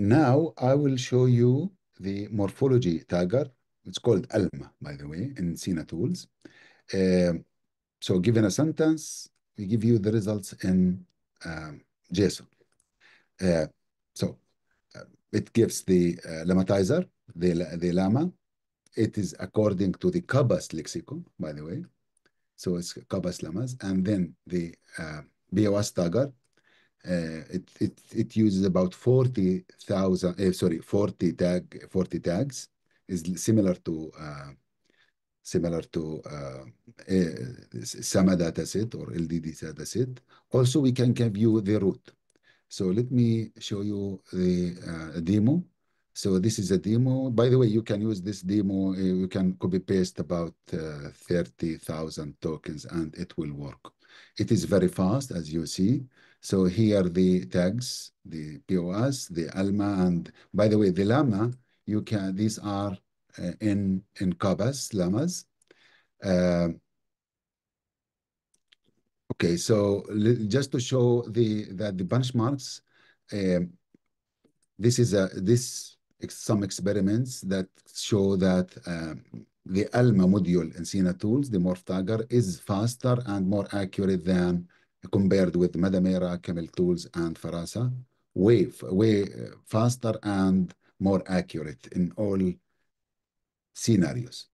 Now I will show you the morphology tagger. It's called ALMA, by the way, in Sina Tools. Uh, so given a sentence, we give you the results in JSON. Um, uh, so uh, it gives the uh, lematizer, the, the llama. It is according to the Kabas lexicon, by the way. So it's Kabas lemmas. And then the uh, BOS tagger uh, it, it, it uses about 40,000, eh, sorry, 40 tag, 40 tags is similar to uh, similar to uh, eh, SAMA dataset or LDD dataset. Also, we can give you the route. So let me show you the uh, demo. So this is a demo. By the way, you can use this demo. Eh, you can copy paste about uh, 30,000 tokens and it will work. It is very fast, as you see. So here the tags, the POS, the ALMA, and by the way, the LAMA, you can, these are uh, in, in COBAS, LAMAs. Uh, okay, so just to show the, that the benchmarks, um, this is a, this some experiments that show that um, the ALMA module in Sina tools, the Morph Tagger, is faster and more accurate than compared with Madamera, Camel Tools, and Farasa. Way, way uh, faster and more accurate in all scenarios.